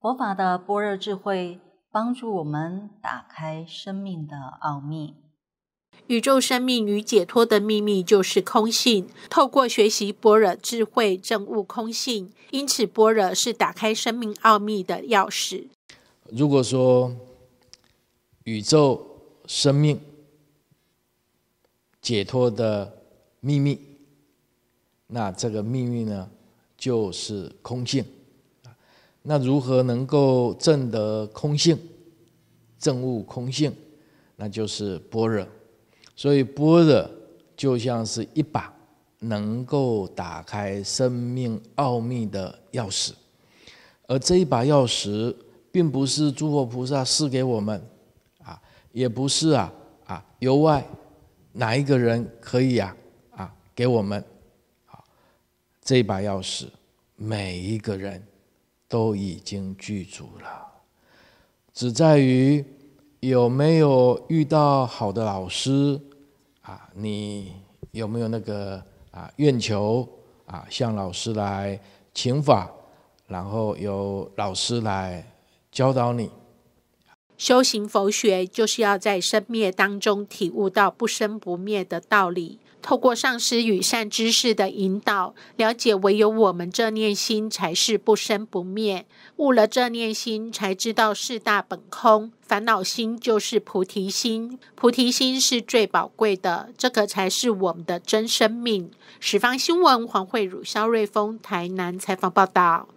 佛法的般若智慧帮助我们打开生命的奥秘，宇宙生命与解脱的秘密就是空性。透过学习般若智慧，证悟空性，因此般若是打开生命奥秘的钥匙。如果说宇宙生命解脱的秘密，那这个秘密呢，就是空性。那如何能够证得空性，证悟空性，那就是般若。所以般若就像是一把能够打开生命奥秘的钥匙。而这一把钥匙，并不是诸佛菩萨赐给我们，啊，也不是啊啊由外哪一个人可以呀啊给我们，啊，这一把钥匙，每一个人。都已经具足了，只在于有没有遇到好的老师，啊，你有没有那个啊愿求啊向老师来请法，然后由老师来教导你。修行佛学就是要在生灭当中体悟到不生不灭的道理。透过上师与善知识的引导，了解唯有我们这念心才是不生不灭。悟了这念心，才知道四大本空，烦恼心就是菩提心，菩提心是最宝贵的，这个才是我们的真生命。《十方新闻》黄慧茹、肖瑞峰，台南采访报道。